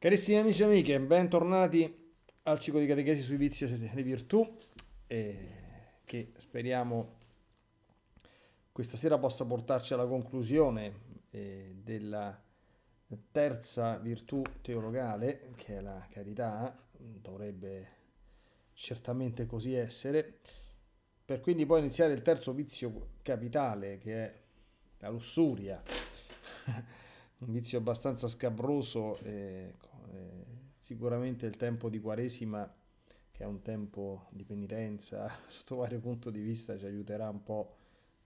Carissimi amici e amiche, bentornati al ciclo di catechesi sui vizi e le virtù, eh, che speriamo questa sera possa portarci alla conclusione eh, della terza virtù teologale, che è la carità, dovrebbe certamente così essere, per quindi poi iniziare il terzo vizio capitale, che è la lussuria. un vizio abbastanza scabroso eh, eh, sicuramente il tempo di Quaresima, che è un tempo di penitenza, sotto vario punto di vista ci aiuterà un po'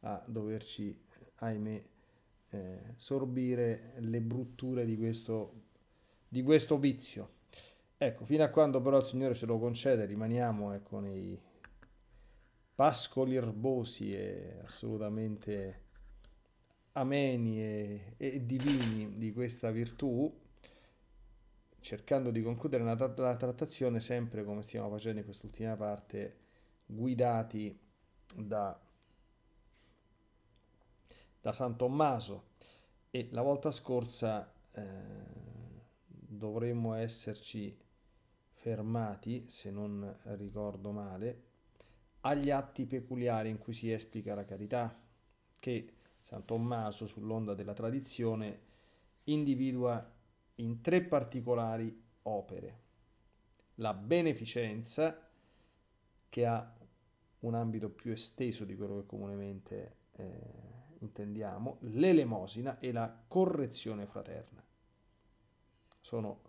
a doverci, ahimè, eh, sorbire le brutture di questo, di questo vizio. Ecco, fino a quando però il Signore ce lo concede, rimaniamo ecco, nei pascoli erbosi e assolutamente ameni e, e divini di questa virtù cercando di concludere la, t- la trattazione sempre come stiamo facendo in quest'ultima parte, guidati da, da San Tommaso. E la volta scorsa eh, dovremmo esserci fermati, se non ricordo male, agli atti peculiari in cui si esplica la carità, che San Tommaso, sull'onda della tradizione, individua in tre particolari opere. La beneficenza, che ha un ambito più esteso di quello che comunemente eh, intendiamo, l'elemosina e la correzione fraterna. Sono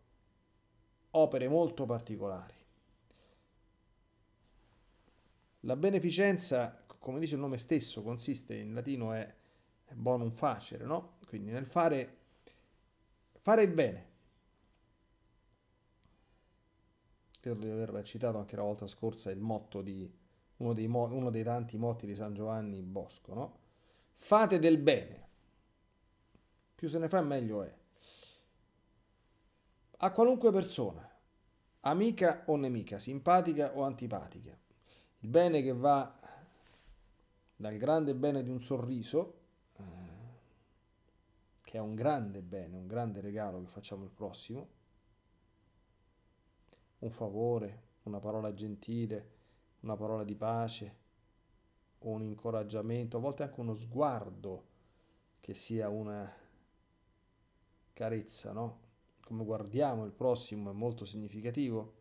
opere molto particolari. La beneficenza, come dice il nome stesso, consiste in latino è bonum facere, no? Quindi nel fare Fare il bene. Credo di aver citato anche la volta scorsa il motto di uno dei, uno dei tanti motti di San Giovanni Bosco, no? Fate del bene. Più se ne fa meglio è. A qualunque persona, amica o nemica, simpatica o antipatica. Il bene che va dal grande bene di un sorriso che è un grande bene, un grande regalo che facciamo al prossimo, un favore, una parola gentile, una parola di pace, un incoraggiamento, a volte anche uno sguardo che sia una carezza, no? Come guardiamo il prossimo è molto significativo.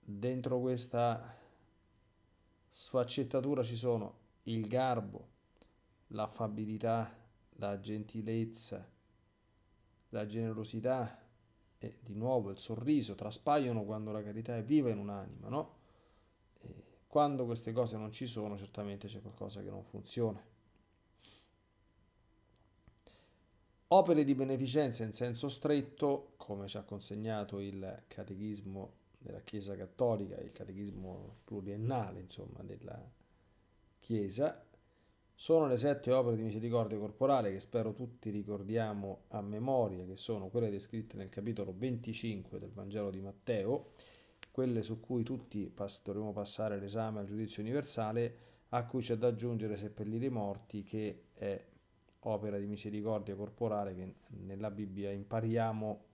Dentro questa sfaccettatura ci sono il garbo, l'affabilità, la gentilezza, la generosità e di nuovo il sorriso traspaiono quando la carità è viva in un'anima, no? E quando queste cose non ci sono, certamente c'è qualcosa che non funziona. Opere di beneficenza in senso stretto, come ci ha consegnato il Catechismo della Chiesa Cattolica, il Catechismo pluriennale, insomma, della Chiesa, sono le sette opere di misericordia corporale che spero tutti ricordiamo a memoria, che sono quelle descritte nel capitolo 25 del Vangelo di Matteo, quelle su cui tutti dovremo passare l'esame al giudizio universale, a cui c'è da aggiungere seppellire i morti, che è opera di misericordia corporale che nella Bibbia impariamo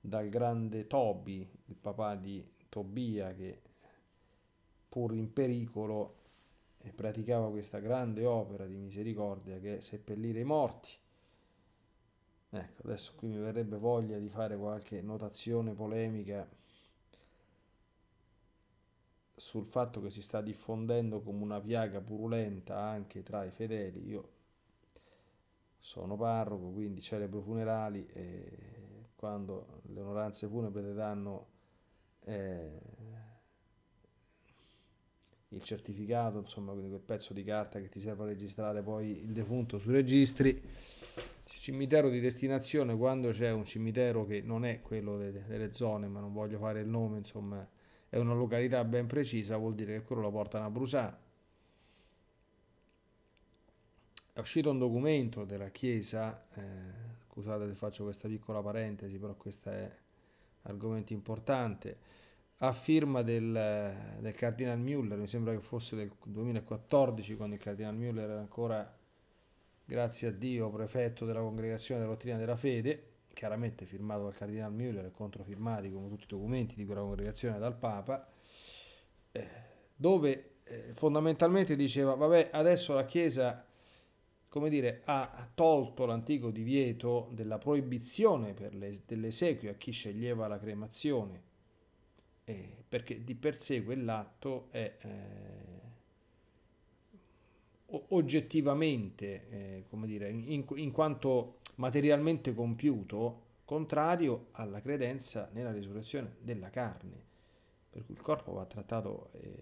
dal grande Tobi, il papà di Tobia, che pur in pericolo e praticava questa grande opera di misericordia che è seppellire i morti. Ecco, adesso qui mi verrebbe voglia di fare qualche notazione polemica sul fatto che si sta diffondendo come una piaga purulenta anche tra i fedeli. Io sono parroco, quindi celebro funerali e quando le onoranze funebre danno eh, il certificato, insomma, quel pezzo di carta che ti serve a registrare poi il defunto sui registri. Cimitero di destinazione, quando c'è un cimitero che non è quello delle, delle zone, ma non voglio fare il nome, insomma, è una località ben precisa, vuol dire che quello la portano a Brusà. È uscito un documento della Chiesa, eh, scusate se faccio questa piccola parentesi, però questo è argomento importante a firma del, del Cardinal Müller, mi sembra che fosse del 2014 quando il Cardinal Müller era ancora, grazie a Dio, prefetto della congregazione della dottrina della fede, chiaramente firmato dal Cardinal Müller e controfirmati come tutti i documenti di quella congregazione dal Papa, eh, dove eh, fondamentalmente diceva, vabbè, adesso la Chiesa come dire, ha tolto l'antico divieto della proibizione per le, dell'esequio a chi sceglieva la cremazione perché di per sé quell'atto è eh, oggettivamente, eh, come dire, in, in quanto materialmente compiuto, contrario alla credenza nella risurrezione della carne, per cui il corpo va trattato, eh,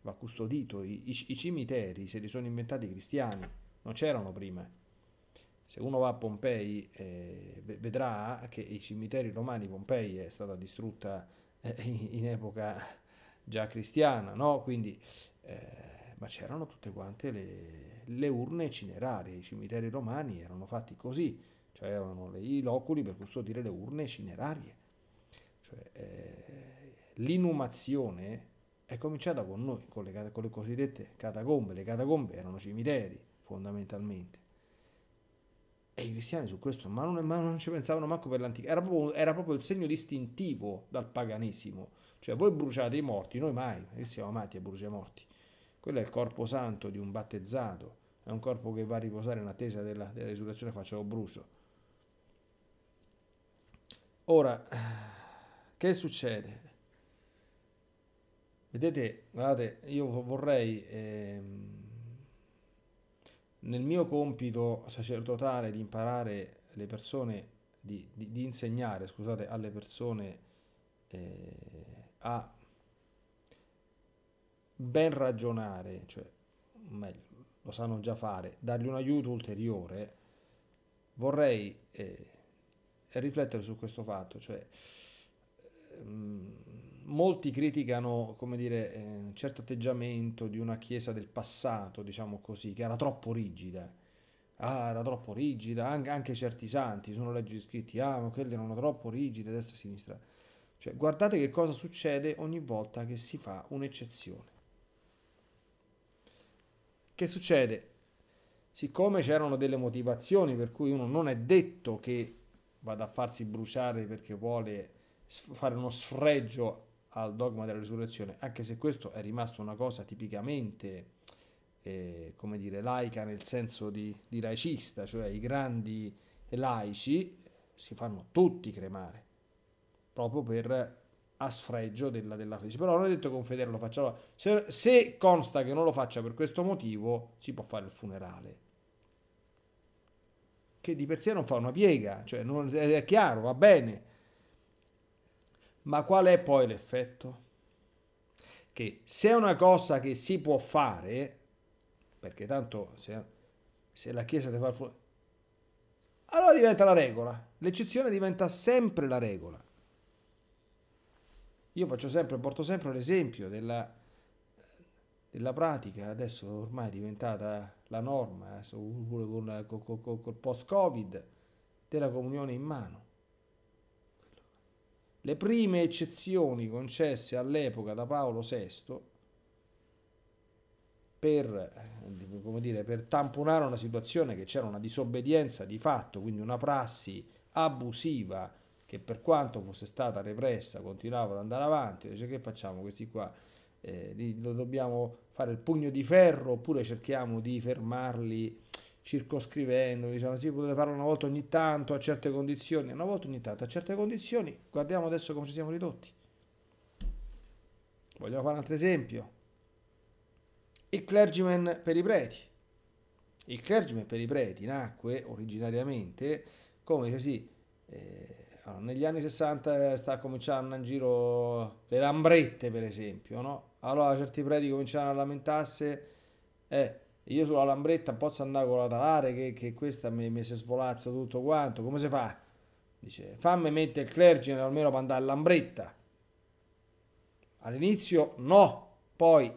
va custodito. I, I, i cimiteri se li sono inventati i cristiani, non c'erano prima. Se uno va a Pompei eh, vedrà che i cimiteri romani, Pompei è stata distrutta eh, in epoca già cristiana, no? Quindi, eh, ma c'erano tutte quante le, le urne cinerarie, i cimiteri romani erano fatti così, cioè avevano i loculi per custodire le urne cinerarie. Cioè, eh, l'inumazione è cominciata con noi, con le, con le cosiddette catacombe. Le catacombe erano cimiteri, fondamentalmente. E i cristiani su questo, ma non, ma non ci pensavano manco per l'antica, era proprio, era proprio, il segno distintivo dal paganesimo. Cioè voi bruciate i morti, noi mai, che siamo amati a bruciare i morti. Quello è il corpo santo di un battezzato, è un corpo che va a riposare in attesa della, della risurrezione, faccia lo brucio. Ora, che succede? Vedete, guardate, io vorrei... Ehm, nel mio compito sacerdotale di imparare le persone, di, di, di insegnare, scusate, alle persone eh, a ben ragionare, cioè, meglio, lo sanno già fare, dargli un aiuto ulteriore, vorrei eh, riflettere su questo fatto, cioè... Eh, molti criticano, come dire, eh, un certo atteggiamento di una chiesa del passato, diciamo così, che era troppo rigida. Ah, era troppo rigida, anche, anche certi santi sono leggi scritti, ah, ma quelle erano troppo rigide, destra e sinistra. Cioè, guardate che cosa succede ogni volta che si fa un'eccezione. Che succede? Siccome c'erano delle motivazioni per cui uno non è detto che vada a farsi bruciare perché vuole fare uno sfregio al dogma della risurrezione, anche se questo è rimasto una cosa tipicamente, eh, come dire, laica nel senso di, di laicista, cioè i grandi laici si fanno tutti cremare, proprio per a sfregio della, della fede. Però non è detto che un fedele lo faccia. se, se, consta che non lo faccia per questo motivo, si può fare il funerale. Che di per sé non fa una piega, cioè non, è chiaro, va bene. Ma qual è poi l'effetto? Che se è una cosa che si può fare, perché tanto se, se la Chiesa deve far fuori, allora diventa la regola. L'eccezione diventa sempre la regola. Io faccio sempre, porto sempre l'esempio della, della pratica, adesso ormai è diventata la norma, eh, con, il post-Covid, della comunione in mano le prime eccezioni concesse all'epoca da Paolo VI per, dire, per tamponare una situazione che c'era una disobbedienza di fatto, quindi una prassi abusiva che per quanto fosse stata repressa continuava ad andare avanti, dice che facciamo questi qua, eh, dobbiamo fare il pugno di ferro oppure cerchiamo di fermarli circoscrivendo, diciamo sì, potete farlo una volta ogni tanto a certe condizioni, una volta ogni tanto a certe condizioni, guardiamo adesso come ci siamo ridotti. Vogliamo fare un altro esempio. Il clergyman per i preti. Il clergyman per i preti nacque originariamente, come dice sì, eh, negli anni 60 sta cominciando in giro le lambrette per esempio, no? Allora certi preti cominciano a lamentarsi, eh, io sulla lambretta posso andare con la talare che, che questa mi, mi, si svolazza tutto quanto, come si fa? Dice, fammi mettere il clergine almeno per andare a lambretta. All'inizio no, poi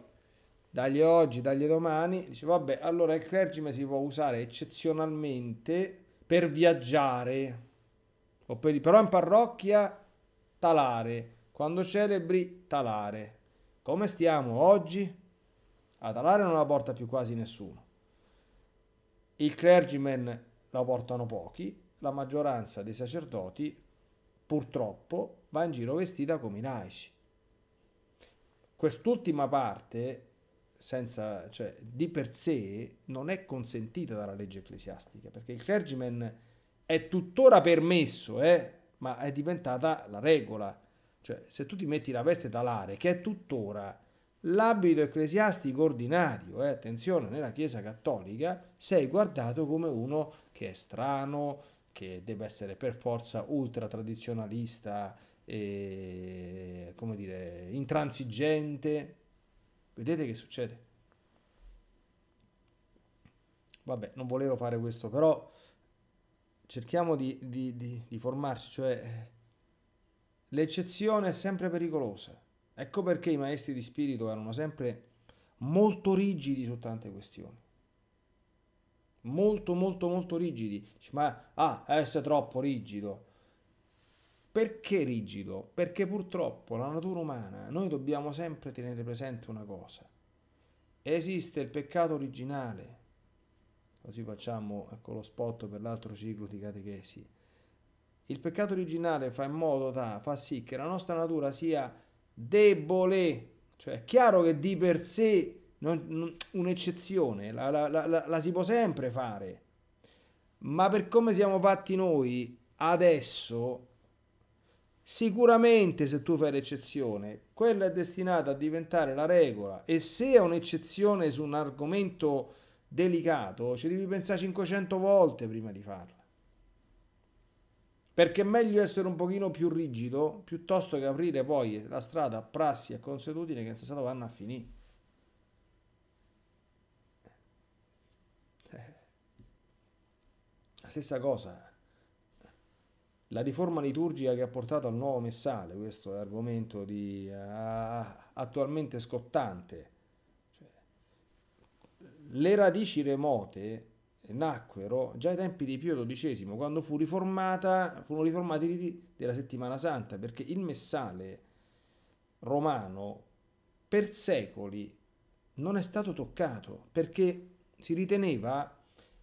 dagli oggi, dagli domani, dice vabbè, allora il clergine si può usare eccezionalmente per viaggiare, o per, però in parrocchia talare, quando celebri talare. Come stiamo oggi? ad Alare non la porta più quasi nessuno. Il clergyman la portano pochi, la maggioranza dei sacerdoti purtroppo va in giro vestita come i laici. Quest'ultima parte, senza, cioè, di per sé, non è consentita dalla legge ecclesiastica, perché il clergyman è tuttora permesso, eh, ma è diventata la regola. Cioè, se tu ti metti la veste da lare, che è tuttora L'abito ecclesiastico ordinario, eh, attenzione, nella Chiesa cattolica sei guardato come uno che è strano, che deve essere per forza ultra tradizionalista, e, come dire, intransigente. Vedete che succede? Vabbè, non volevo fare questo, però cerchiamo di, di, di, di formarci, cioè l'eccezione è sempre pericolosa Ecco perché i maestri di spirito erano sempre molto rigidi su tante questioni. Molto, molto, molto rigidi. Ma ah, essere troppo rigido. Perché rigido? Perché purtroppo la natura umana, noi dobbiamo sempre tenere presente una cosa. Esiste il peccato originale. Così facciamo ecco, lo spot per l'altro ciclo di catechesi. Il peccato originale fa in modo da fa sì che la nostra natura sia debole, cioè è chiaro che di per sé non, non, un'eccezione la, la, la, la si può sempre fare, ma per come siamo fatti noi adesso, sicuramente se tu fai l'eccezione, quella è destinata a diventare la regola e se è un'eccezione su un argomento delicato, ci devi pensare 500 volte prima di farlo perché è meglio essere un pochino più rigido piuttosto che aprire poi la strada a prassi e consuetudini che in senso vanno a finire. Eh. La stessa cosa, eh. la riforma liturgica che ha portato al nuovo messale, questo è argomento di, uh, attualmente scottante. Cioè, le radici remote nacquero già ai tempi di Pio XII, quando fu riformata, furono riformati i riti della settimana santa, perché il messale romano per secoli non è stato toccato, perché si riteneva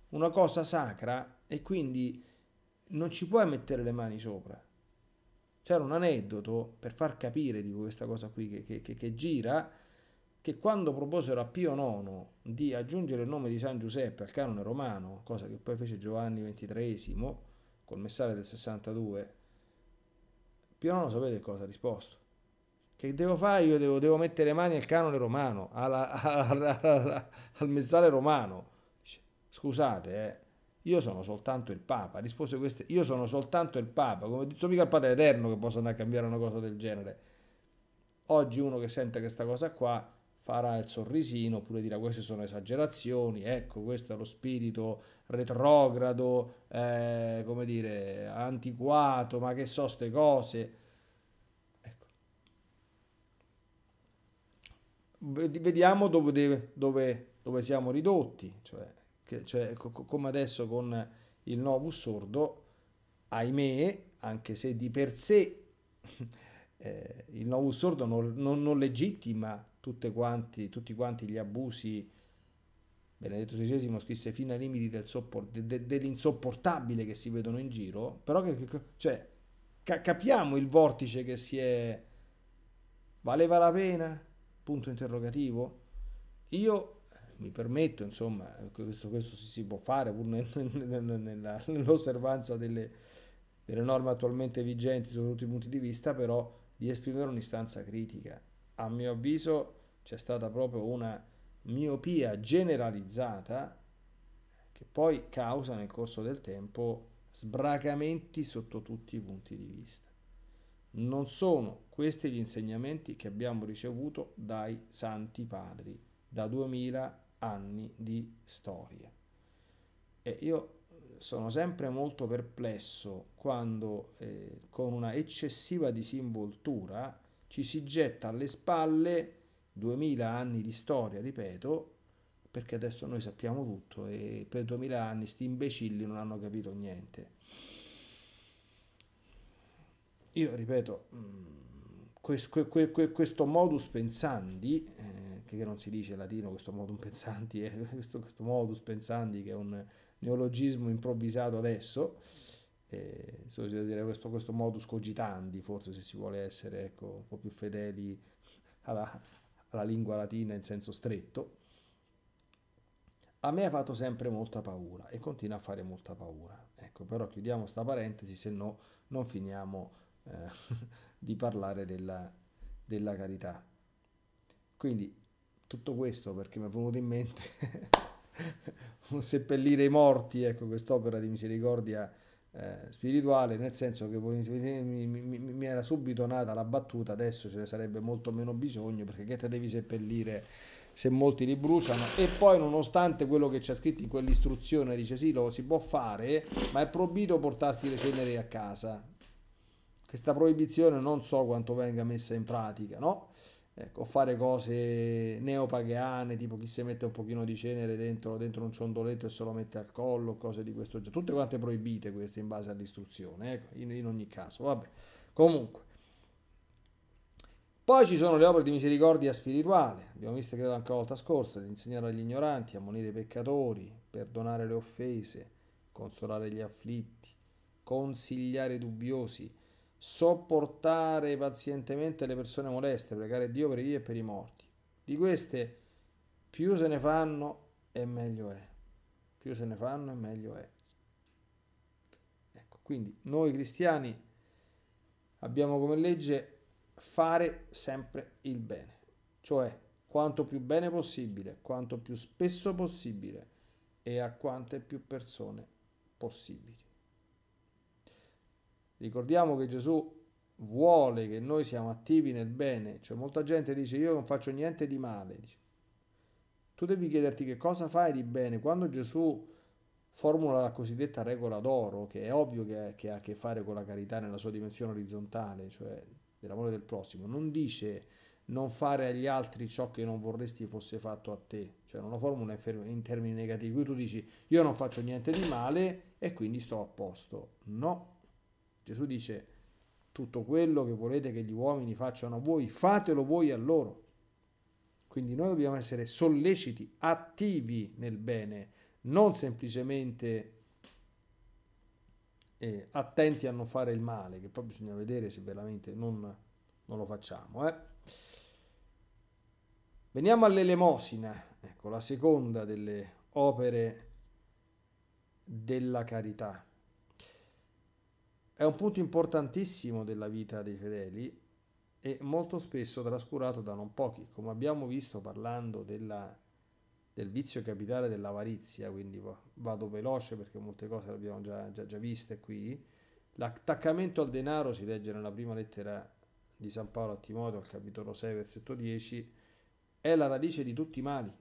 una cosa sacra e quindi non ci puoi mettere le mani sopra. C'era un aneddoto per far capire di questa cosa qui che, che, che, che gira, che quando proposero a Pio IX di aggiungere il nome di San Giuseppe al canone romano, cosa che poi fece Giovanni XXIII col messale del 62, Pio IX sapete cosa ha risposto? Che devo fare? Io devo, devo mettere mani al canone romano, alla, alla, alla, al messale romano. Scusate, eh, io sono soltanto il Papa. Rispose queste, io sono soltanto il Papa, come dice mica il Padre Eterno che possa andare a cambiare una cosa del genere. Oggi uno che sente questa cosa qua farà il sorrisino oppure dirà queste sono esagerazioni, ecco questo è lo spirito retrogrado, eh, come dire, antiquato, ma che so ste cose. Ecco. Vediamo dove, deve, dove, dove siamo ridotti, cioè, che, cioè co- come adesso con il Novus Sordo, ahimè, anche se di per sé eh, il Novus Sordo non, non, non legittima quanti, tutti quanti gli abusi. Benedetto XVI scrisse fino ai limiti del sopport- de- dell'insopportabile che si vedono in giro, però che, che, cioè, ca- capiamo il vortice che si è... Valeva la pena? Punto interrogativo. Io eh, mi permetto, insomma, questo, questo si, può fare pur nel, nel, nella, nell'osservanza delle, delle norme attualmente vigenti sotto tutti i punti di vista, però di esprimere un'istanza critica. A mio avviso c'è stata proprio una miopia generalizzata che poi causa nel corso del tempo sbracamenti sotto tutti i punti di vista. Non sono questi gli insegnamenti che abbiamo ricevuto dai santi padri da 2000 anni di storia. E io sono sempre molto perplesso quando eh, con una eccessiva disinvoltura ci si getta alle spalle 2000 anni di storia, ripeto, perché adesso noi sappiamo tutto e per 2000 anni sti imbecilli non hanno capito niente. Io ripeto, mm, questo modus pensandi, eh, che non si dice in latino, questo modus pensandi, eh, questo, questo modus pensandi che è un neologismo improvvisato adesso, eh, dire, questo, questo modus cogitandi, forse se si vuole essere ecco, un po' più fedeli alla, alla lingua latina in senso stretto, a me ha fatto sempre molta paura e continua a fare molta paura. Ecco, però chiudiamo sta parentesi, se no non finiamo eh, di parlare della, della carità. Quindi tutto questo perché mi è venuto in mente un seppellire i morti, ecco, quest'opera di misericordia eh, spirituale, nel senso che mi, mi, mi, era subito nata la battuta, adesso ce ne sarebbe molto meno bisogno perché che te devi seppellire se molti li bruciano e poi nonostante quello che c'è scritto in quell'istruzione dice sì lo si può fare ma è proibito portarsi le ceneri a casa questa proibizione non so quanto venga messa in pratica no? Ecco, o fare cose neopagane, tipo chi si mette un pochino di cenere dentro, dentro un ciondoletto e se lo mette al collo, cose di questo genere. Tutte quante proibite queste in base all'istruzione, ecco, in, in, ogni caso. Vabbè, comunque. Poi ci sono le opere di misericordia spirituale, abbiamo visto credo anche la volta scorsa, di insegnare agli ignoranti, ammonire i peccatori, perdonare le offese, consolare gli afflitti, consigliare i dubbiosi, sopportare pazientemente le persone moleste, pregare Dio per i vivi e per i morti. Di queste più se ne fanno e meglio è. Più se ne fanno e meglio è. Ecco, quindi noi cristiani abbiamo come legge fare sempre il bene, cioè quanto più bene possibile, quanto più spesso possibile e a quante più persone possibili. Ricordiamo che Gesù vuole che noi siamo attivi nel bene, cioè molta gente dice io non faccio niente di male. Dice. Tu devi chiederti che cosa fai di bene. Quando Gesù formula la cosiddetta regola d'oro, che è ovvio che, che ha a che fare con la carità nella sua dimensione orizzontale, cioè dell'amore del prossimo, non dice non fare agli altri ciò che non vorresti fosse fatto a te, cioè non lo formula in termini negativi, tu dici io non faccio niente di male e quindi sto a posto. No, Gesù dice tutto quello che volete che gli uomini facciano a voi, fatelo voi a loro. Quindi noi dobbiamo essere solleciti, attivi nel bene, non semplicemente eh, attenti a non fare il male, che poi bisogna vedere se veramente non, non lo facciamo. Eh. Veniamo all'elemosina, ecco, la seconda delle opere della carità. È un punto importantissimo della vita dei fedeli e molto spesso trascurato da non pochi, come abbiamo visto parlando della, del vizio capitale dell'avarizia, quindi vado veloce perché molte cose le abbiamo già, già, già viste qui, l'attaccamento al denaro si legge nella prima lettera di San Paolo a Timoteo, al capitolo 6, versetto 10, è la radice di tutti i mali.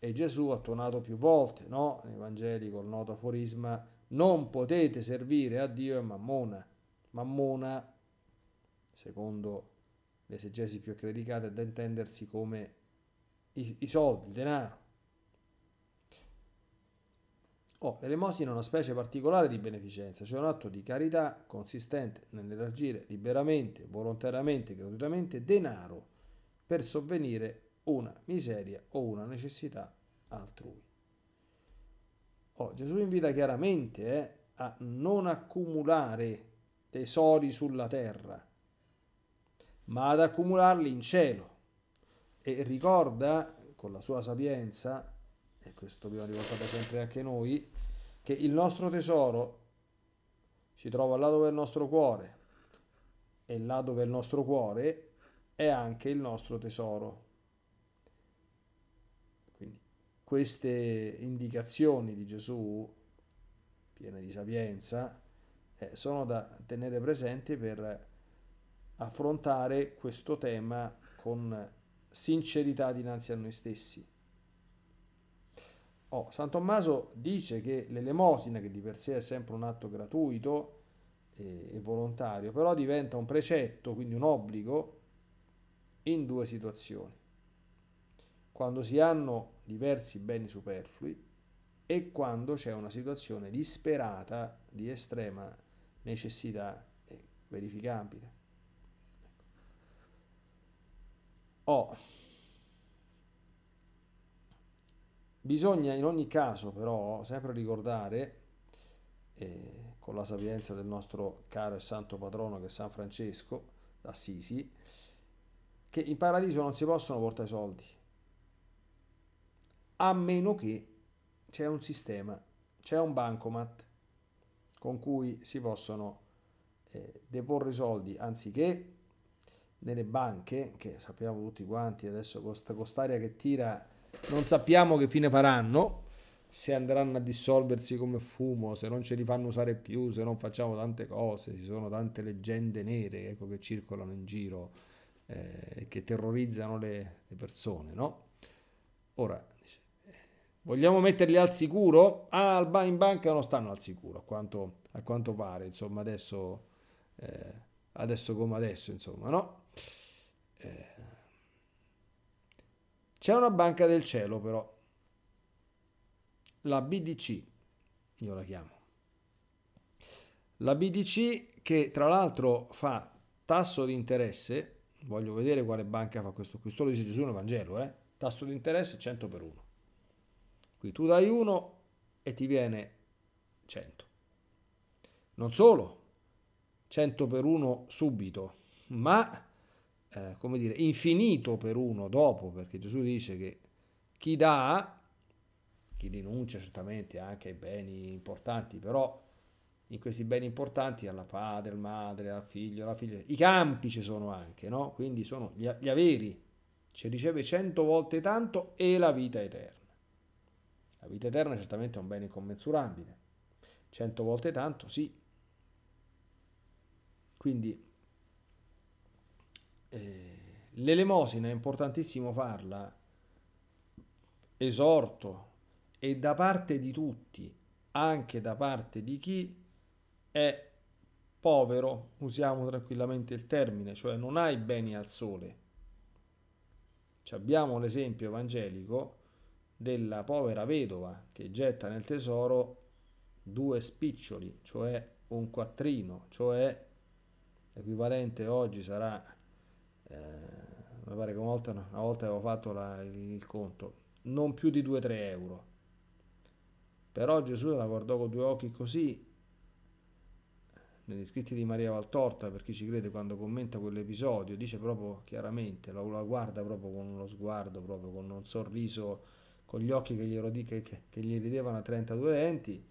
E Gesù ha tonato più volte, no? Nei Vangeli col noto aforisma, non potete servire a Dio e Mammona. Mammona, secondo le esegesi più criticata, è da intendersi come i, i soldi, il denaro. Oh, l'elemosina è una specie particolare di beneficenza, cioè un atto di carità consistente nell'elargire liberamente, volontariamente, gratuitamente denaro per sovvenire una miseria o una necessità altrui. Oh, Gesù invita chiaramente eh, a non accumulare tesori sulla terra, ma ad accumularli in cielo. E ricorda, con la sua sapienza, e questo abbiamo ricordato sempre anche noi, che il nostro tesoro si trova là dove è il nostro cuore, e là dove è il nostro cuore è anche il nostro tesoro queste indicazioni di Gesù, piene di sapienza, eh, sono da tenere presenti per affrontare questo tema con sincerità dinanzi a noi stessi. Oh, San Tommaso dice che l'elemosina, che di per sé è sempre un atto gratuito e, e volontario, però diventa un precetto, quindi un obbligo, in due situazioni. Quando si hanno diversi beni superflui e quando c'è una situazione disperata di estrema necessità eh, verificabile. Ecco. Oh. Bisogna in ogni caso però sempre ricordare, eh, con la sapienza del nostro caro e santo patrono che è San Francesco d'Assisi, che in paradiso non si possono portare soldi, a meno che c'è un sistema, c'è un bancomat con cui si possono eh, deporre i soldi anziché nelle banche, che sappiamo tutti quanti adesso con quest'aria che tira, non sappiamo che fine faranno, se andranno a dissolversi come fumo, se non ce li fanno usare più, se non facciamo tante cose, ci sono tante leggende nere ecco, che circolano in giro eh, e eh, che terrorizzano le, le persone, no? Ora, dice, Vogliamo metterli al sicuro? Ah, in banca non stanno al sicuro, a quanto, a quanto pare, insomma, adesso, eh, adesso come adesso, insomma, no? Eh. C'è una banca del cielo, però, la BDC, io la chiamo. La BDC che tra l'altro fa tasso di interesse, voglio vedere quale banca fa questo, questo lo dice Gesù nel Vangelo, eh? tasso di interesse 100 per 1. Qui tu dai 1 e ti viene 100. Non solo, 100 per 1 subito, ma eh, come dire, infinito per 1 dopo, perché Gesù dice che chi dà, chi rinuncia certamente anche ai beni importanti, però in questi beni importanti alla padre, alla madre, al figlio, alla figlia, i campi ci sono anche, no? Quindi sono gli, gli averi, ci riceve cento volte tanto e la vita eterna. La vita eterna è certamente un bene incommensurabile, cento volte tanto, sì. Quindi eh, l'elemosina è importantissimo farla, esorto, e da parte di tutti, anche da parte di chi è povero, usiamo tranquillamente il termine, cioè non ha i beni al sole. Ci abbiamo l'esempio evangelico della povera vedova che getta nel tesoro due spiccioli, cioè un quattrino, cioè l'equivalente oggi sarà, eh, mi pare che una volta, una volta avevo fatto la, il conto, non più di 2-3 euro. Però Gesù la guardò con due occhi così, negli scritti di Maria Valtorta, per chi ci crede quando commenta quell'episodio, dice proprio chiaramente, la, guarda proprio con uno sguardo, proprio con un sorriso con gli occhi che gli, rodi, che, che, che gli ridevano a 32 denti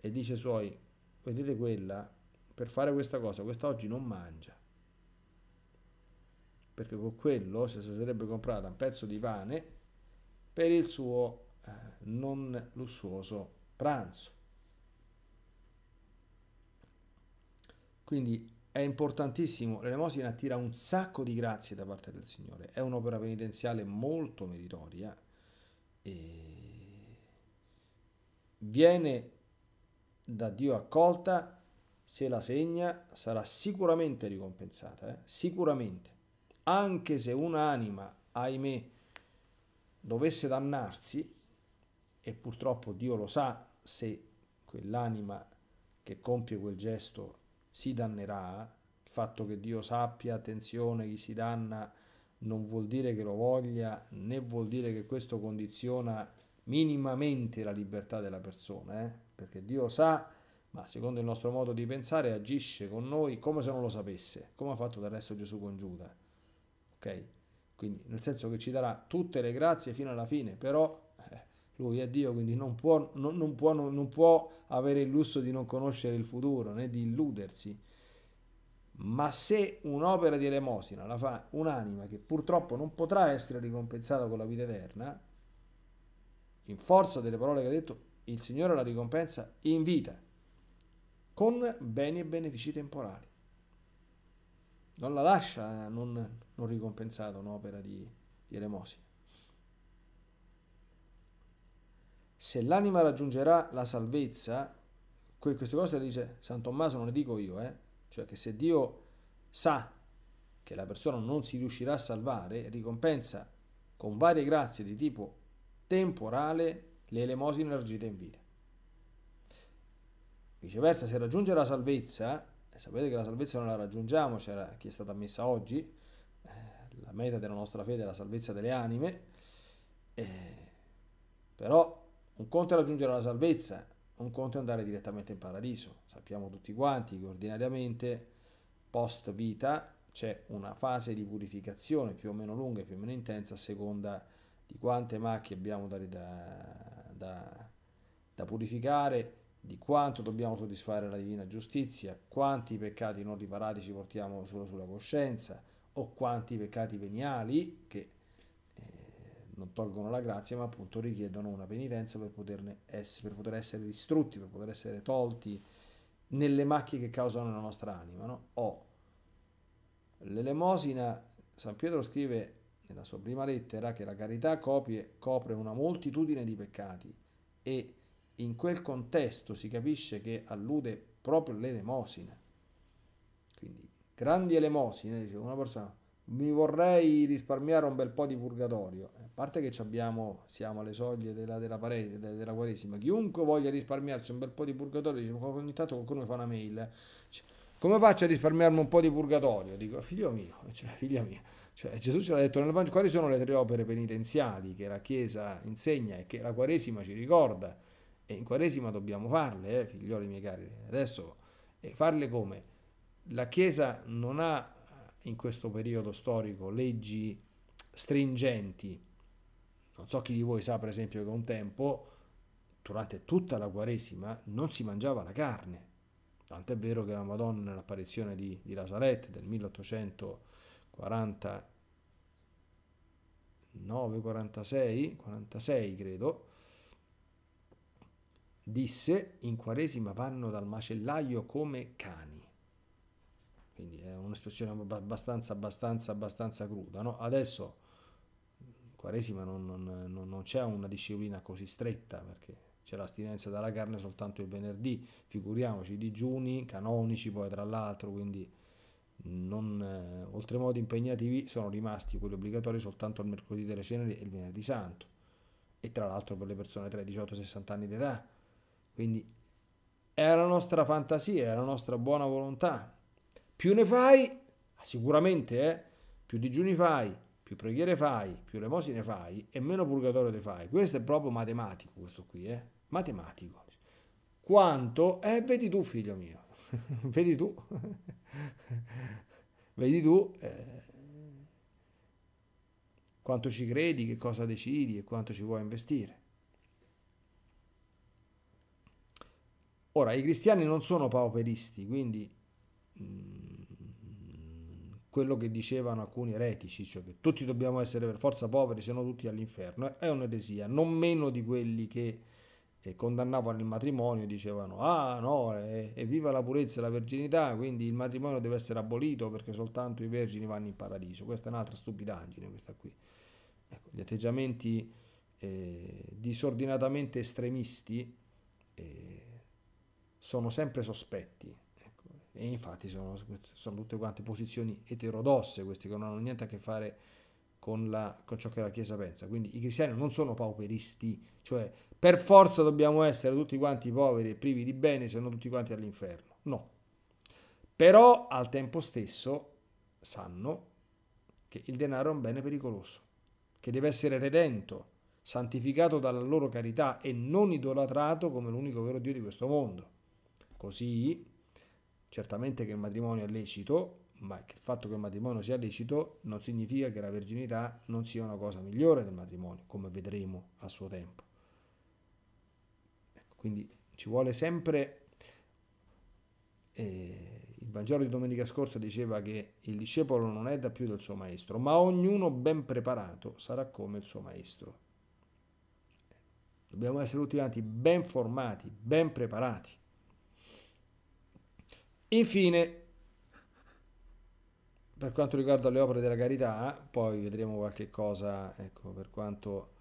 e dice ai suoi, vedete quella, per fare questa cosa, questa oggi non mangia. Perché con quello, si sarebbe comprata un pezzo di pane per il suo eh, non lussuoso pranzo. Quindi è importantissimo, l'elemosina attira un sacco di grazie da parte del Signore, è un'opera penitenziale molto meritoria viene da Dio accolta, se la segna sarà sicuramente ricompensata, eh? sicuramente. Anche se un'anima, ahimè, dovesse dannarsi, e purtroppo Dio lo sa se quell'anima che compie quel gesto si dannerà, eh, il fatto che Dio sappia, attenzione, chi si danna, non vuol dire che lo voglia, né vuol dire che questo condiziona minimamente la libertà della persona, eh? perché Dio sa, ma secondo il nostro modo di pensare agisce con noi come se non lo sapesse, come ha fatto del resto Gesù con Giuda. Ok? Quindi nel senso che ci darà tutte le grazie fino alla fine, però eh, lui è Dio, quindi non può, non, non, può, non può avere il lusso di non conoscere il futuro, né di illudersi ma se un'opera di elemosina la fa un'anima che purtroppo non potrà essere ricompensata con la vita eterna, in forza delle parole che ha detto, il Signore la ricompensa in vita, con beni e benefici temporali. Non la lascia eh, non, non ricompensata un'opera di, di elemosina. Se l'anima raggiungerà la salvezza, queste cose le dice San Tommaso, non le dico io, eh, cioè che se Dio sa che la persona non si riuscirà a salvare, ricompensa con varie grazie di tipo temporale le elemosine elargite in vita. Viceversa, se raggiunge la salvezza, sapete che la salvezza non la raggiungiamo, c'era chi è stata ammessa oggi, eh, la meta della nostra fede è la salvezza delle anime, eh, però un conto è raggiungere la salvezza, un conto è andare direttamente in paradiso. Sappiamo tutti quanti che ordinariamente post vita c'è una fase di purificazione più o meno lunga e più o meno intensa a seconda di quante macchie abbiamo da, da, da purificare, di quanto dobbiamo soddisfare la divina giustizia, quanti peccati non riparati ci portiamo solo sulla coscienza o quanti peccati veniali che non tolgono la grazia, ma appunto richiedono una penitenza per, poterne essere, per poter essere distrutti, per poter essere tolti nelle macchie che causano la nostra anima. No? O l'elemosina, San Pietro scrive nella sua prima lettera che la carità copie, copre una moltitudine di peccati e in quel contesto si capisce che allude proprio all'elemosina. Quindi grandi elemosine, dice una persona, mi vorrei risparmiare un bel po' di purgatorio. A parte che abbiamo, siamo alle soglie della, della parete, della, della, quaresima. Chiunque voglia risparmiarsi un bel po' di purgatorio, dice, ogni tanto qualcuno mi fa una mail. Cioè, come faccio a risparmiarmi un po' di purgatorio? Dico, figlio mio, cioè, figlia mia. Cioè, Gesù ce l'ha detto nel Vangelo, quali sono le tre opere penitenziali che la Chiesa insegna e che la Quaresima ci ricorda? E in Quaresima dobbiamo farle, eh, figlioli miei cari. Adesso, e eh, farle come? La Chiesa non ha in questo periodo storico leggi stringenti. Non so chi di voi sa per esempio che un tempo, durante tutta la Quaresima, non si mangiava la carne. Tant'è vero che la Madonna nell'apparizione di, di Lazarette del 1849, 46, 46 credo, disse in Quaresima vanno dal macellaio come cani quindi è un'espressione abbastanza, abbastanza, abbastanza cruda. No? Adesso in Quaresima non, non, non, c'è una disciplina così stretta perché c'è l'astinenza dalla carne soltanto il venerdì, figuriamoci, digiuni canonici poi tra l'altro, quindi non, eh, oltremodo impegnativi sono rimasti quelli obbligatori soltanto il mercoledì delle ceneri e il venerdì santo e tra l'altro per le persone tra i 18 e i 60 anni d'età. Quindi è la nostra fantasia, è la nostra buona volontà più ne fai, sicuramente, eh, più digiuni fai, più preghiere fai, più lemosine fai e meno purgatorio te fai. Questo è proprio matematico, questo qui, eh? matematico. Quanto? Eh, vedi tu, figlio mio, vedi tu, vedi tu eh, quanto ci credi, che cosa decidi e quanto ci vuoi investire. Ora, i cristiani non sono pauperisti, quindi... Mh, mm, quello che dicevano alcuni eretici, cioè che tutti dobbiamo essere per forza poveri, se no tutti all'inferno, è un'eresia, non meno di quelli che eh, condannavano il matrimonio dicevano ah no, evviva eh, la purezza e la verginità, quindi il matrimonio deve essere abolito perché soltanto i vergini vanno in paradiso, questa è un'altra stupidaggine questa qui. Ecco, gli atteggiamenti eh, disordinatamente estremisti eh, sono sempre sospetti, e infatti sono, sono tutte quante posizioni eterodosse queste che non hanno niente a che fare con, la, con, ciò che la Chiesa pensa. Quindi i cristiani non sono pauperisti, cioè per forza dobbiamo essere tutti quanti poveri e privi di bene, se no tutti quanti all'inferno. No. Però al tempo stesso sanno che il denaro è un bene pericoloso, che deve essere redento, santificato dalla loro carità e non idolatrato come l'unico vero Dio di questo mondo. Così Certamente che il matrimonio è lecito, ma il fatto che il matrimonio sia lecito non significa che la verginità non sia una cosa migliore del matrimonio, come vedremo a suo tempo. Ecco, quindi ci vuole sempre... Eh, il Vangelo di domenica scorsa diceva che il discepolo non è da più del suo maestro, ma ognuno ben preparato sarà come il suo maestro. Dobbiamo essere tutti quanti ben formati, ben preparati. Infine, per quanto riguarda le opere della carità, poi vedremo qualche cosa, ecco, per quanto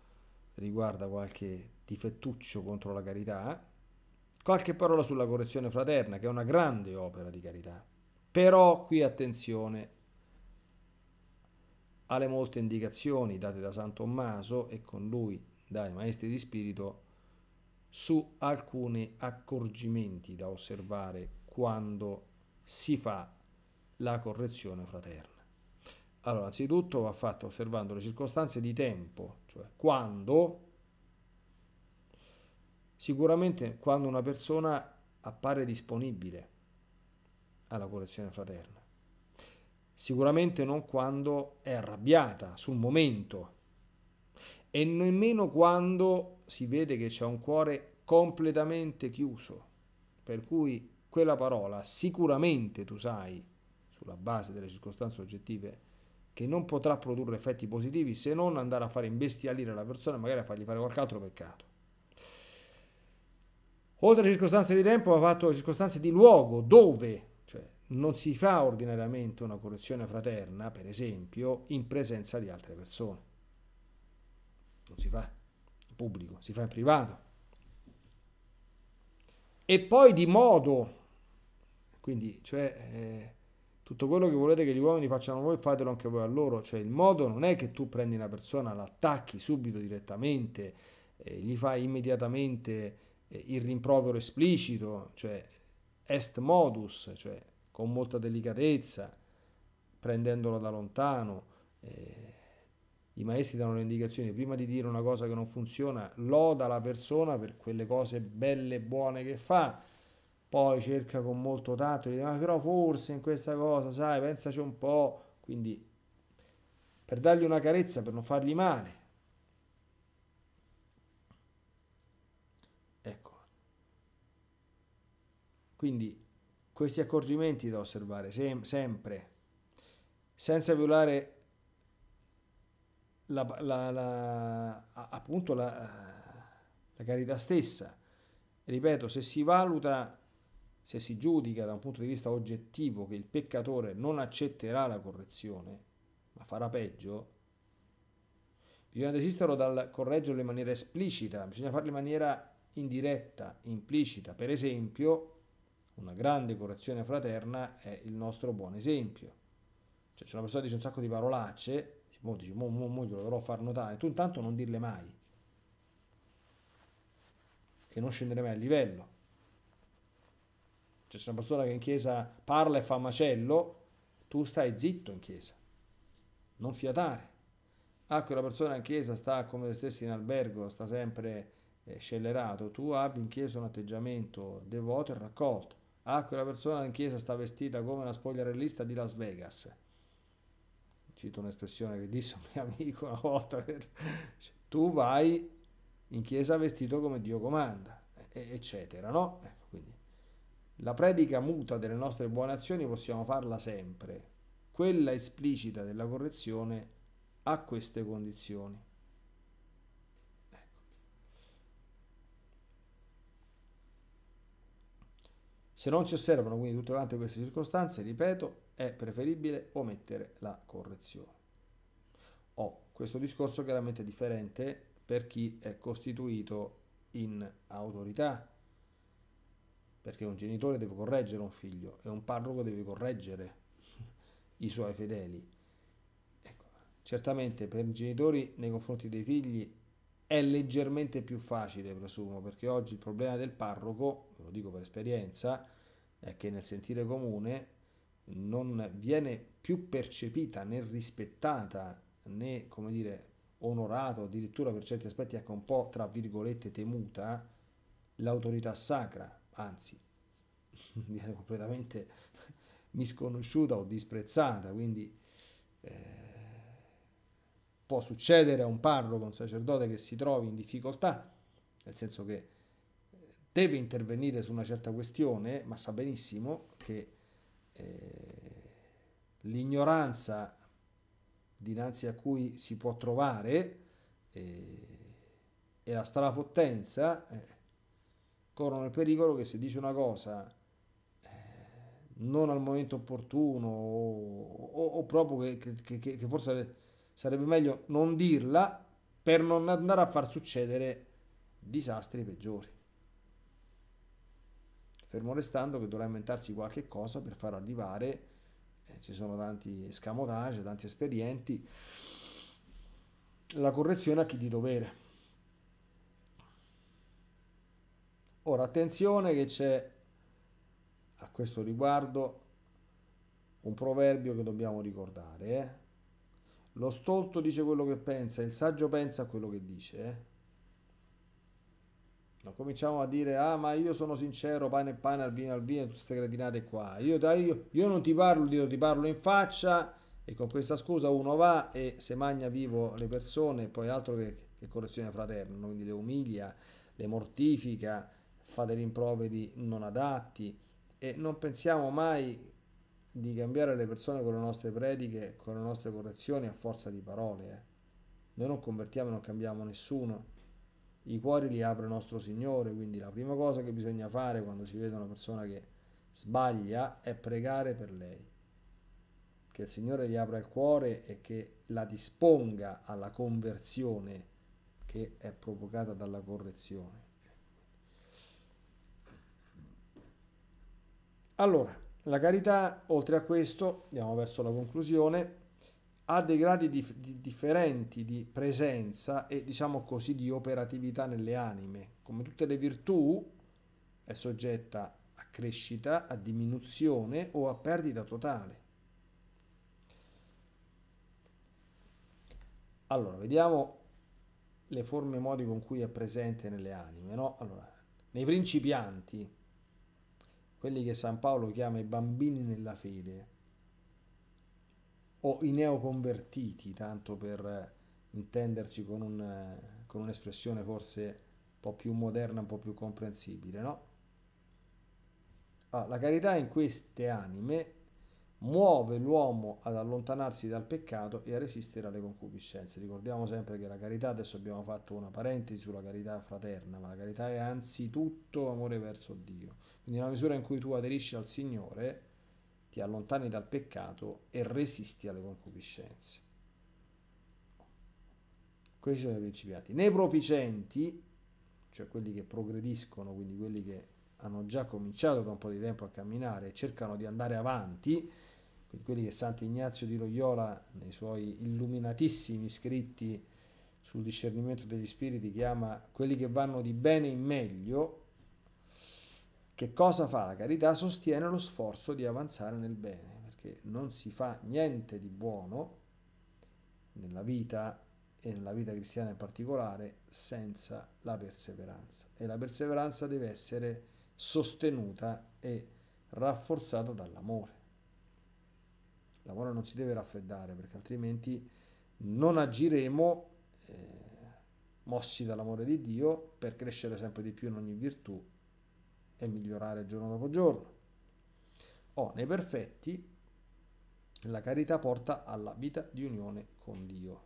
riguarda qualche difettuccio contro la carità, qualche parola sulla correzione fraterna, che è una grande opera di carità. Però qui attenzione alle molte indicazioni date da San Tommaso e con lui dai maestri di spirito su alcuni accorgimenti da osservare quando si fa la correzione fraterna. Allora, anzitutto va fatto osservando le circostanze di tempo, cioè quando, sicuramente quando una persona appare disponibile alla correzione fraterna, sicuramente non quando è arrabbiata sul momento e nemmeno quando si vede che c'è un cuore completamente chiuso, per cui quella parola sicuramente tu sai, sulla base delle circostanze oggettive, che non potrà produrre effetti positivi se non andare a fare imbestialire la persona e magari a fargli fare qualche altro peccato. Oltre alle circostanze di tempo, ha fatto le circostanze di luogo, dove cioè, non si fa ordinariamente una correzione fraterna, per esempio, in presenza di altre persone. Non si fa in pubblico, si fa in privato. E poi di modo quindi, cioè, eh, tutto quello che volete che gli uomini facciano voi, fatelo anche voi a loro. Cioè, il modo non è che tu prendi una persona, l'attacchi subito direttamente, eh, gli fai immediatamente eh, il rimprovero esplicito, cioè est modus, cioè con molta delicatezza, prendendolo da lontano. Eh, I maestri danno le indicazioni, prima di dire una cosa che non funziona, loda la persona per quelle cose belle e buone che fa poi cerca con molto tatto, dice, ma ah, però forse in questa cosa, sai, pensaci un po', quindi per dargli una carezza, per non fargli male. Ecco. Quindi questi accorgimenti da osservare sem sempre, senza violare la, la, la, appunto la, la carità stessa. Ripeto, se si valuta se si giudica da un punto di vista oggettivo che il peccatore non accetterà la correzione, ma farà peggio, bisogna desistere dal correggerlo in maniera esplicita, bisogna farlo in maniera indiretta, implicita. Per esempio, una grande correzione fraterna è il nostro buon esempio. Cioè c'è una persona che dice un sacco di parolacce, mo dici, mo, mo, mo glielo dovrò far notare, tu intanto non dirle mai, che non scendere mai a livello cioè c'è una persona che in chiesa parla e fa macello, tu stai zitto in chiesa, non fiatare. Ah, quella persona in chiesa sta come se stessi in albergo, sta sempre eh, scellerato, tu abbi in chiesa un atteggiamento devoto e raccolto. Ah, quella persona in chiesa sta vestita come una spogliarellista di Las Vegas. Cito un'espressione che disse un mio amico una volta. Per... Cioè, tu vai in chiesa vestito come Dio comanda, eccetera, no? Ecco, quindi la predica muta delle nostre buone azioni possiamo farla sempre, quella esplicita della correzione ha queste condizioni. Ecco. Se non si osservano quindi tutte quante queste circostanze, ripeto, è preferibile omettere la correzione. Oh, questo discorso chiaramente differente per chi è costituito in autorità perché un genitore deve correggere un figlio e un parroco deve correggere i suoi fedeli. Ecco, certamente per i genitori nei confronti dei figli è leggermente più facile, presumo, perché oggi il problema del parroco, ve lo dico per esperienza, è che nel sentire comune non viene più percepita né rispettata né, come dire, onorata, addirittura per certi aspetti anche un po', tra virgolette, temuta, l'autorità sacra anzi, viene completamente misconosciuta o disprezzata, quindi eh, può succedere a un parroco, un sacerdote che si trovi in difficoltà, nel senso che eh, deve intervenire su una certa questione, ma sa benissimo che eh, l'ignoranza dinanzi a cui si può trovare eh, e la strafottenza eh, corrono il pericolo che se dici una cosa eh, non al momento opportuno o, o, o proprio che, che, che, che, forse sarebbe meglio non dirla per non andare a far succedere disastri peggiori. Fermo restando che dovrà inventarsi qualche cosa per far arrivare, eh, ci sono tanti escamotage, tanti espedienti, la correzione a chi di dovere. Ora attenzione che c'è a questo riguardo un proverbio che dobbiamo ricordare. Eh? Lo stolto dice quello che pensa, il saggio pensa a quello che dice. Eh? Non cominciamo a dire, ah ma io sono sincero, pane e pane, al vino al vino, tutte queste cretinate qua. Io, dai, io, io non ti parlo, io ti parlo in faccia e con questa scusa uno va e se magna vivo le persone, poi altro che, che correzione fraterna, quindi le umilia, le mortifica, fa dei rimproveri non adatti e non pensiamo mai di cambiare le persone con le nostre prediche, con le nostre correzioni a forza di parole. Eh. Noi non convertiamo e non cambiamo nessuno. I cuori li apre il nostro Signore, quindi la prima cosa che bisogna fare quando si vede una persona che sbaglia è pregare per lei. Che il Signore gli apra il cuore e che la disponga alla conversione che è provocata dalla correzione. Allora, la carità, oltre a questo, andiamo verso la conclusione, ha dei gradi di, di, differenti di presenza e diciamo così di operatività nelle anime. Come tutte le virtù è soggetta a crescita, a diminuzione o a perdita totale. Allora, vediamo le forme e modi con cui è presente nelle anime. No? Allora, nei principianti quelli che San Paolo chiama i bambini nella fede o i neoconvertiti, tanto per eh, intendersi con, un, eh, con un'espressione forse un po' più moderna, un po' più comprensibile, no? Ah, la carità in queste anime muove l'uomo ad allontanarsi dal peccato e a resistere alle concupiscenze. Ricordiamo sempre che la carità, adesso abbiamo fatto una parentesi sulla carità fraterna, ma la carità è anzitutto amore verso Dio. Quindi nella misura in cui tu aderisci al Signore, ti allontani dal peccato e resisti alle concupiscenze. Questi sono i principiati. Nei proficienti, cioè quelli che progrediscono, quindi quelli che hanno già cominciato da un po' di tempo a camminare e cercano di andare avanti, quelli che Sant'Ignazio di Loyola nei suoi illuminatissimi scritti sul discernimento degli spiriti chiama quelli che vanno di bene in meglio, che cosa fa la carità? Sostiene lo sforzo di avanzare nel bene, perché non si fa niente di buono nella vita e nella vita cristiana in particolare senza la perseveranza e la perseveranza deve essere sostenuta e rafforzata dall'amore la non si deve raffreddare perché altrimenti non agiremo eh, mossi dall'amore di Dio per crescere sempre di più in ogni virtù e migliorare giorno dopo giorno. O oh, nei perfetti la carità porta alla vita di unione con Dio.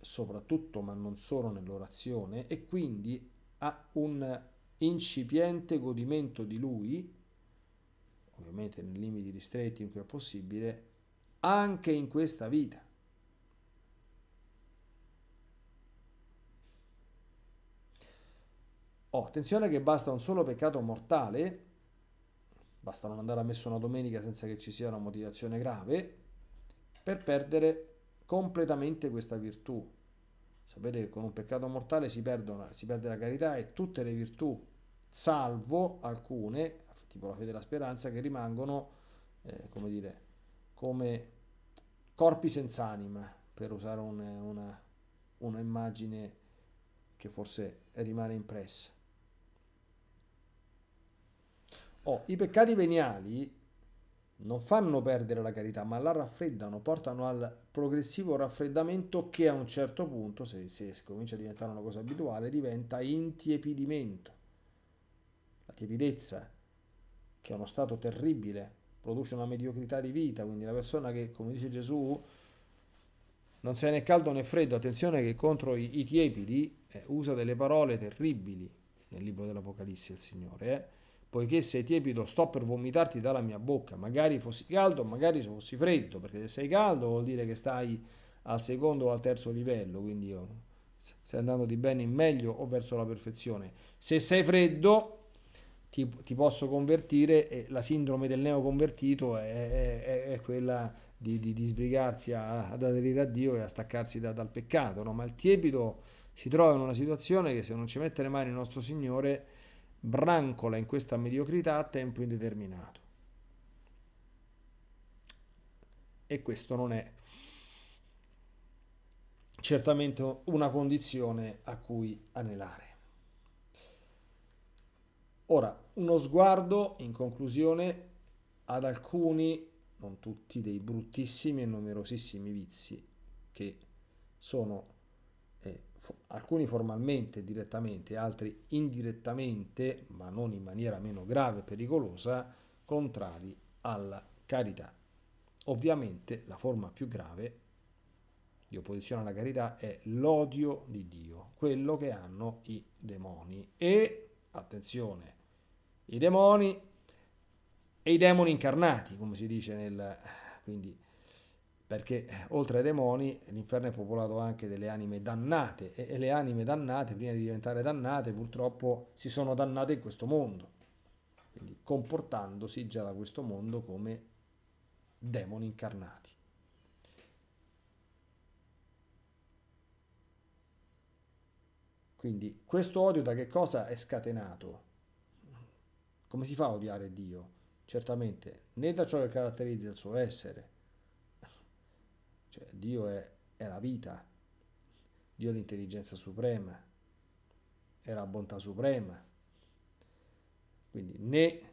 Soprattutto, ma non solo nell'orazione, e quindi a un incipiente godimento di Lui ovviamente nei limiti ristretti in cui è possibile, anche in questa vita. Oh, attenzione che basta un solo peccato mortale, basta non andare a messa una domenica senza che ci sia una motivazione grave, per perdere completamente questa virtù. Sapete che con un peccato mortale si, perdono, si perde la carità e tutte le virtù, salvo alcune, tipo la fede e la speranza, che rimangono, eh, come dire, come corpi senza anima, per usare una, una, una che forse rimane impressa. Oh, I peccati veniali non fanno perdere la carità, ma la raffreddano, portano al progressivo raffreddamento che a un certo punto, se, se comincia a diventare una cosa abituale, diventa intiepidimento. La tiepidezza che è uno stato terribile, produce una mediocrità di vita, quindi la persona che, come dice Gesù, non sei né caldo né freddo, attenzione che contro i, i tiepidi eh, usa delle parole terribili nel libro dell'Apocalisse il Signore, eh? poiché sei tiepido sto per vomitarti dalla mia bocca, magari fossi caldo, magari fossi freddo, perché se sei caldo vuol dire che stai al secondo o al terzo livello, quindi io, stai andando di bene in meglio o verso la perfezione, se sei freddo ti, ti, posso convertire e la sindrome del neoconvertito è, è, è quella di, di, di sbrigarsi a, ad aderire a Dio e a staccarsi da, dal peccato, no? ma il tiepido si trova in una situazione che se non ci mette le mani il nostro Signore brancola in questa mediocrità a tempo indeterminato. E questo non è certamente una condizione a cui anelare. Ora, uno sguardo in conclusione ad alcuni, non tutti, dei bruttissimi e numerosissimi vizi che sono eh, fo- alcuni formalmente direttamente, altri indirettamente, ma non in maniera meno grave e pericolosa, contrari alla carità. Ovviamente la forma più grave di opposizione alla carità è l'odio di Dio, quello che hanno i demoni. E, attenzione, i demoni e i demoni incarnati, come si dice nel... Quindi, perché eh, oltre ai demoni l'inferno è popolato anche delle anime dannate e, le anime dannate, prima di diventare dannate, purtroppo si sono dannate in questo mondo, quindi comportandosi già da questo mondo come demoni incarnati. Quindi questo odio da che cosa è scatenato? Come si fa a odiare Dio? Certamente, né da ciò che caratterizza il suo essere. Cioè, Dio è, è la vita, Dio è l'intelligenza suprema, è la bontà suprema. Quindi né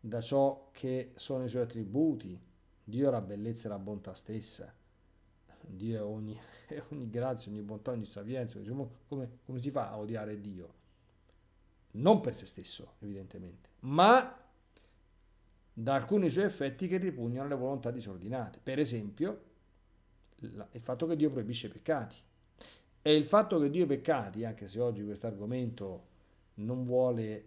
da ciò che sono i suoi attributi, Dio è la bellezza e la bontà stessa. Dio è ogni, è ogni grazia, ogni bontà, ogni sapienza. Diciamo, come, come si fa a odiare Dio? non per se stesso, evidentemente, ma da alcuni suoi effetti che ripugnano le volontà disordinate. Per esempio, il fatto che Dio proibisce i peccati. E il fatto che Dio i peccati, anche se oggi questo argomento non vuole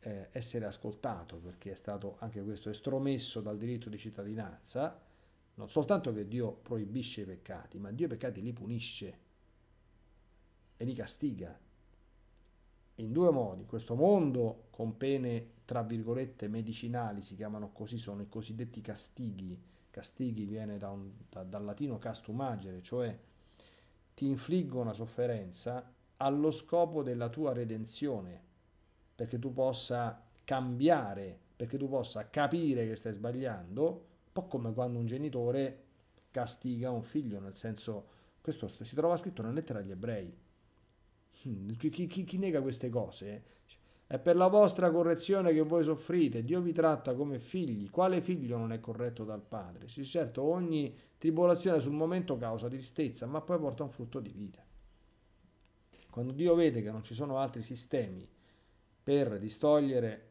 eh, essere ascoltato, perché è stato anche questo estromesso dal diritto di cittadinanza, non soltanto che Dio proibisce i peccati, ma Dio i peccati li punisce e li castiga in due modi. Questo mondo con pene, tra virgolette, medicinali, si chiamano così, sono i cosiddetti castighi. Castighi viene da un, da, dal latino castumagere, cioè ti infliggo una sofferenza allo scopo della tua redenzione, perché tu possa cambiare, perché tu possa capire che stai sbagliando, un po' come quando un genitore castiga un figlio, nel senso, questo si trova scritto nella lettera agli ebrei, Mm, chi, chi, chi nega queste cose? È per la vostra correzione che voi soffrite, Dio vi tratta come figli. Quale figlio non è corretto dal Padre? Sì, certo, ogni tribolazione sul momento causa tristezza, ma poi porta un frutto di vita. Quando Dio vede che non ci sono altri sistemi per distogliere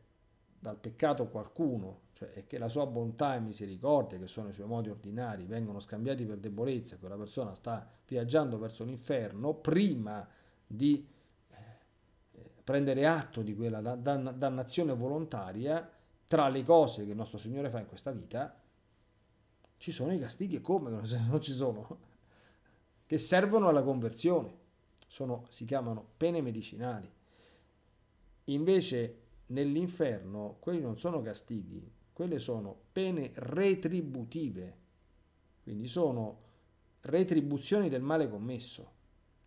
dal peccato qualcuno, cioè che la sua bontà e misericordia, che sono i suoi modi ordinari, vengono scambiati per debolezza, quella persona sta viaggiando verso l'inferno, prima di eh, prendere atto di quella dannazione volontaria, tra le cose che il nostro Signore fa in questa vita, ci sono i castighi e come non ci sono, che servono alla conversione, sono, si chiamano pene medicinali. Invece nell'inferno quelli non sono castighi, quelle sono pene retributive, quindi sono retribuzioni del male commesso.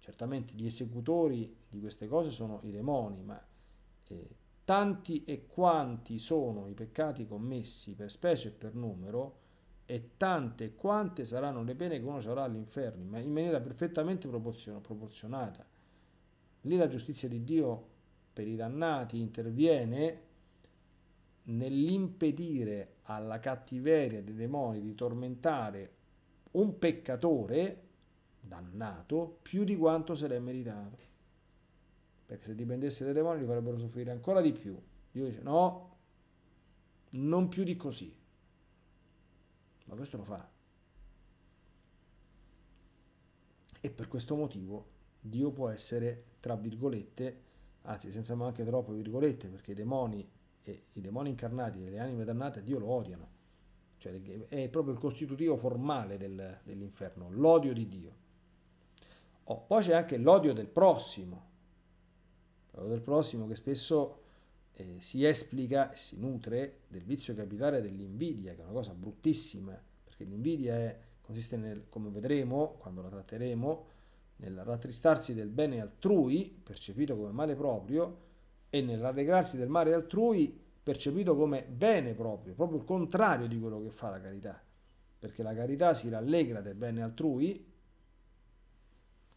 Certamente gli esecutori di queste cose sono i demoni, ma eh, tanti e quanti sono i peccati commessi per specie e per numero, e tante e quante saranno le pene che uno ci avrà all'inferno, ma in maniera perfettamente proporzionata. Lì la giustizia di Dio per i dannati interviene nell'impedire alla cattiveria dei demoni di tormentare un peccatore dannato, più di quanto se l'è meritato. Perché se dipendesse dai demoni li farebbero soffrire ancora di più. Dio dice no, non più di così. Ma questo lo fa. E per questo motivo Dio può essere, tra virgolette, anzi senza neanche troppe virgolette, perché i demoni, e, i demoni incarnati e le anime dannate Dio lo odiano. Cioè è proprio il costitutivo formale del, dell'inferno, l'odio di Dio. Oh, poi c'è anche l'odio del prossimo, l'odio del prossimo che spesso eh, si esplica e si nutre del vizio capitale dell'invidia, che è una cosa bruttissima, perché l'invidia è, consiste nel, come vedremo quando la tratteremo, nel rattristarsi del bene altrui, percepito come male proprio, e nel rallegrarsi del male altrui, percepito come bene proprio, proprio il contrario di quello che fa la carità, perché la carità si rallegra del bene altrui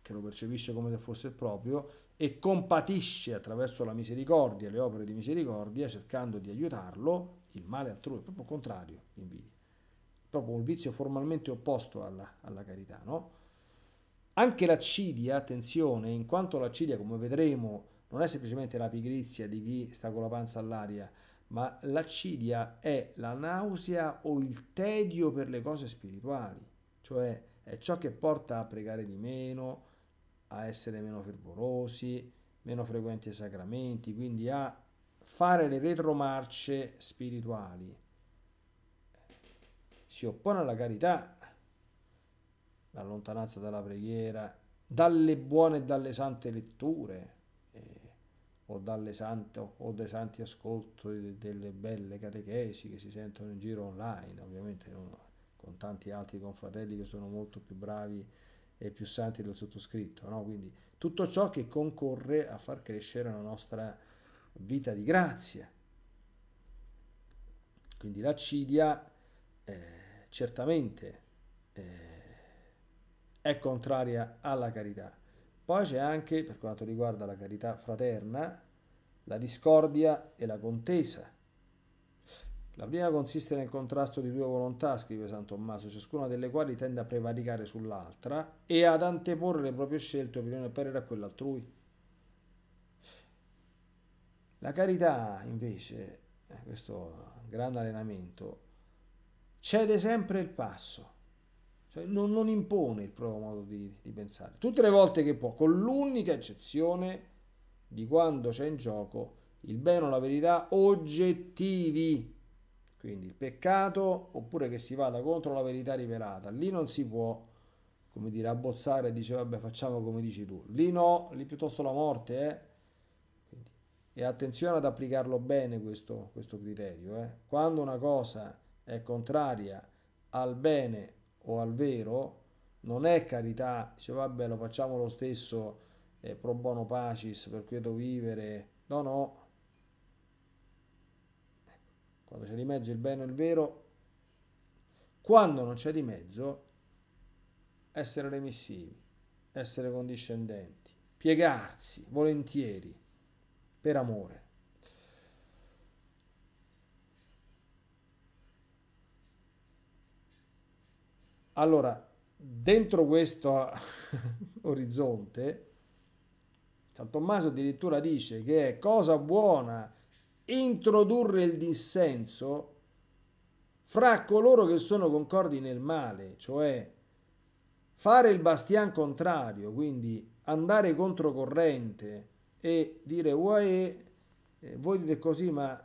che lo percepisce come se fosse proprio, e compatisce attraverso la misericordia, le opere di misericordia, cercando di aiutarlo, il male altrui è proprio contrario, l'invidia. Proprio un vizio formalmente opposto alla, alla carità, no? Anche l'accidia, attenzione, in quanto l'accidia, come vedremo, non è semplicemente la pigrizia di chi sta con la panza all'aria, ma l'accidia è la nausea o il tedio per le cose spirituali, cioè è ciò che porta a pregare di meno, a essere meno fervorosi, meno frequenti ai sacramenti, quindi a fare le retromarce spirituali. Si oppone alla carità, la lontananza dalla preghiera, dalle buone e dalle sante letture, eh, o, dalle sante, o, o dai santi ascolti delle belle catechesi che si sentono in giro online, ovviamente con tanti altri confratelli che sono molto più bravi e più santi del sottoscritto, no? quindi tutto ciò che concorre a far crescere la nostra vita di grazia. Quindi l'accidia eh, certamente eh, è contraria alla carità. Poi c'è anche, per quanto riguarda la carità fraterna, la discordia e la contesa. La prima consiste nel contrasto di due volontà, scrive San Tommaso, ciascuna delle quali tende a prevaricare sull'altra e ad anteporre le proprie scelte, opinioni e parere a quelle altrui. La carità, invece, eh, questo grande allenamento, cede sempre il passo, cioè non, non, impone il proprio modo di, di pensare, tutte le volte che può, con l'unica eccezione di quando c'è in gioco il bene o la verità oggettivi quindi il peccato oppure che si vada contro la verità rivelata. Lì non si può, come dire, abbozzare e dire vabbè facciamo come dici tu. Lì no, lì piuttosto la morte, eh? Quindi, e attenzione ad applicarlo bene questo, questo criterio. Eh? Quando una cosa è contraria al bene o al vero, non è carità, dice vabbè lo facciamo lo stesso eh, pro bono pacis per quieto vivere, no no, quando c'è di mezzo il bene e il vero, quando non c'è di mezzo, essere remissivi, essere condiscendenti, piegarsi volentieri per amore. Allora, dentro questo orizzonte, San Tommaso addirittura dice che è cosa buona introdurre il dissenso fra coloro che sono concordi nel male, cioè fare il bastian contrario, quindi andare controcorrente e dire voi, eh, voi dite così ma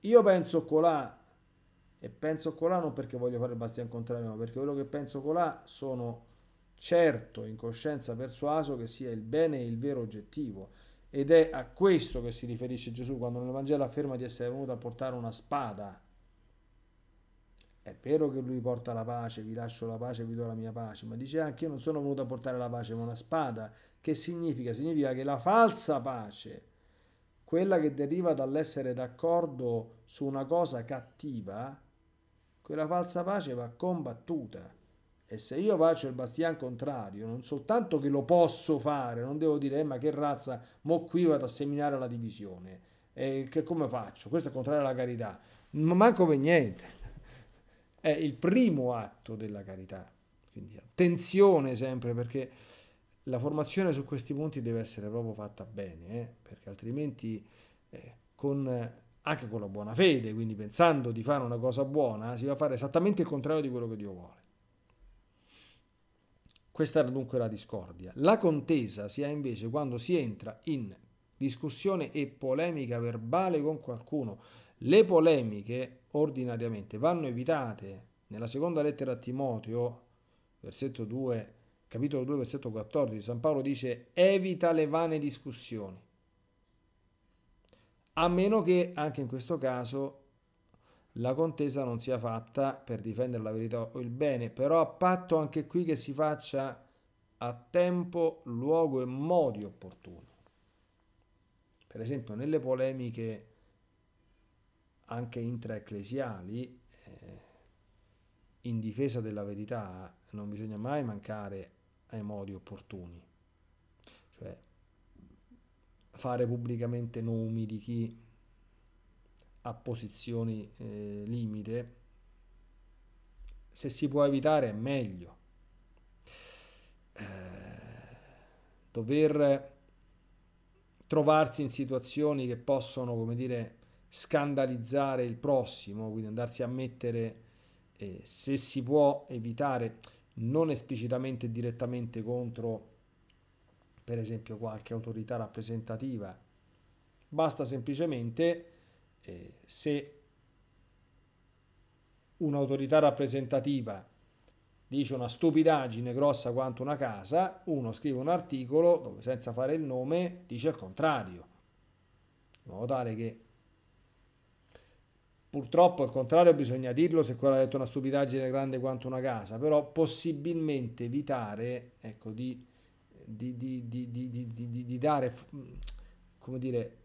io penso colà e penso colà non perché voglio fare il bastian contrario, ma perché quello che penso colà sono certo in coscienza persuaso che sia il bene e il vero oggettivo ed è a questo che si riferisce Gesù quando nel Vangelo afferma di essere venuto a portare una spada. È vero che lui porta la pace, vi lascio la pace, vi do la mia pace, ma dice anche io non sono venuto a portare la pace, ma una spada. Che significa? Significa che la falsa pace, quella che deriva dall'essere d'accordo su una cosa cattiva, quella falsa pace va combattuta e se io faccio il bastian contrario, non soltanto che lo posso fare, non devo dire, eh, ma che razza, mo qui vado a seminare la divisione. Eh, che come faccio? Questo è contrario alla carità. Ma manco per niente. È il primo atto della carità. Quindi attenzione sempre perché la formazione su questi punti deve essere proprio fatta bene, eh? perché altrimenti eh, con, anche con la buona fede, quindi pensando di fare una cosa buona, si va a fare esattamente il contrario di quello che Dio vuole. Questa era dunque la discordia. La contesa si ha invece quando si entra in discussione e polemica verbale con qualcuno. Le polemiche ordinariamente vanno evitate. Nella seconda lettera a Timoteo, versetto 2, capitolo 2, versetto 14, San Paolo dice evita le vane discussioni. A meno che anche in questo caso la contesa non sia fatta per difendere la verità o il bene, però a patto anche qui che si faccia a tempo, luogo e modi opportuni. Per esempio nelle polemiche anche intraecclesiali, eh, in difesa della verità non bisogna mai mancare ai modi opportuni, cioè fare pubblicamente nomi di chi a posizioni eh, limite, se si può evitare è meglio. Eh, dover trovarsi in situazioni che possono, come dire, scandalizzare il prossimo, quindi andarsi a mettere, eh, se si può evitare, non esplicitamente e direttamente contro, per esempio, qualche autorità rappresentativa, basta semplicemente eh, se un'autorità rappresentativa dice una stupidaggine grossa quanto una casa, uno scrive un articolo dove senza fare il nome dice il contrario, in modo tale che purtroppo il contrario bisogna dirlo se quello ha detto una stupidaggine grande quanto una casa, però possibilmente evitare ecco, di, di, di, di dare come dire,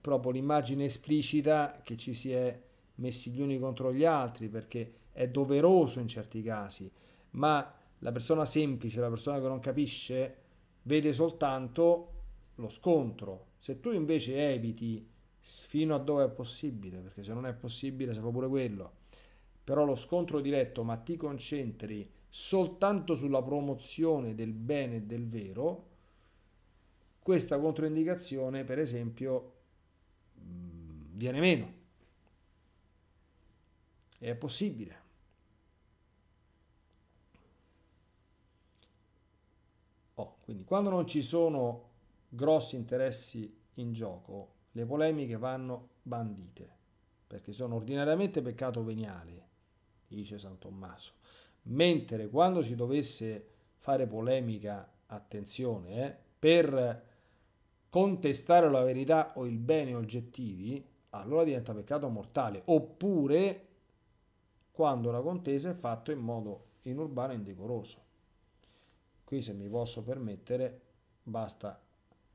proprio l'immagine esplicita che ci si è messi gli uni contro gli altri perché è doveroso in certi casi, ma la persona semplice, la persona che non capisce, vede soltanto lo scontro. Se tu invece eviti fino a dove è possibile, perché se non è possibile si fa pure quello, però lo scontro diretto, ma ti concentri soltanto sulla promozione del bene e del vero, questa controindicazione, per esempio, Mm, viene meno. È possibile. Oh, quindi quando non ci sono grossi interessi in gioco, le polemiche vanno bandite, perché sono ordinariamente peccato veniale, dice San Tommaso. Mentre quando si dovesse fare polemica, attenzione, eh, per contestare la verità o il bene oggettivi, allora diventa peccato mortale. Oppure quando la contesa è fatta in modo inurbano e indecoroso. Qui se mi posso permettere basta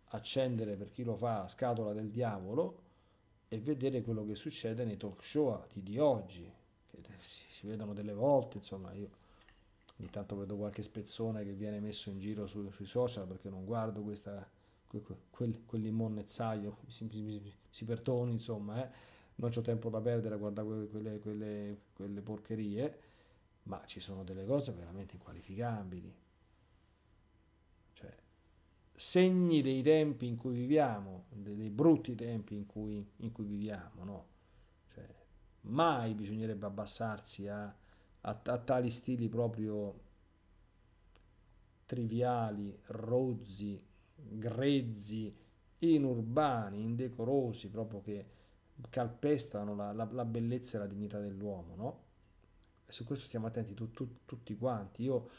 accendere per chi lo fa la scatola del diavolo e vedere quello che succede nei talk show di, di oggi, che si vedono delle volte, insomma io ogni tanto vedo qualche spezzone che viene messo in giro su, sui social perché non guardo questa quel, quel limonnezzaio, si, si, si pertoni insomma, eh. non ho tempo da perdere a guardare quelle, quelle, quelle porcherie, ma ci sono delle cose veramente inqualificabili. Cioè, segni dei tempi in cui viviamo, dei, dei brutti tempi in cui, in cui viviamo, no? Cioè, mai bisognerebbe abbassarsi a, a, a tali stili proprio triviali, rozzi, grezzi, inurbani, indecorosi, proprio che calpestano la, la, la bellezza e la dignità dell'uomo, no? E su questo stiamo attenti tu, tu, tutti quanti. Io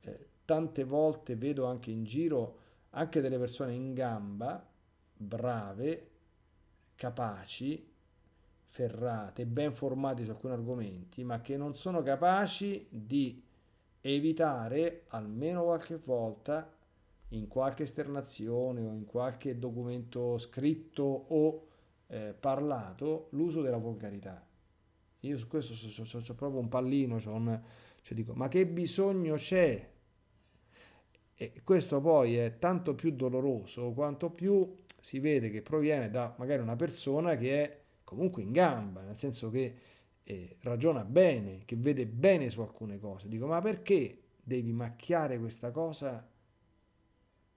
eh, tante volte vedo anche in giro anche delle persone in gamba, brave, capaci, ferrate, ben formate su alcuni argomenti, ma che non sono capaci di evitare almeno qualche volta in qualche esternazione o in qualche documento scritto o eh, parlato l'uso della volgarità. Io su questo so, so, so, so proprio un pallino, un, cioè dico, ma che bisogno c'è? E questo poi è tanto più doloroso quanto più si vede che proviene da magari una persona che è comunque in gamba, nel senso che eh, ragiona bene, che vede bene su alcune cose. Dico, ma perché devi macchiare questa cosa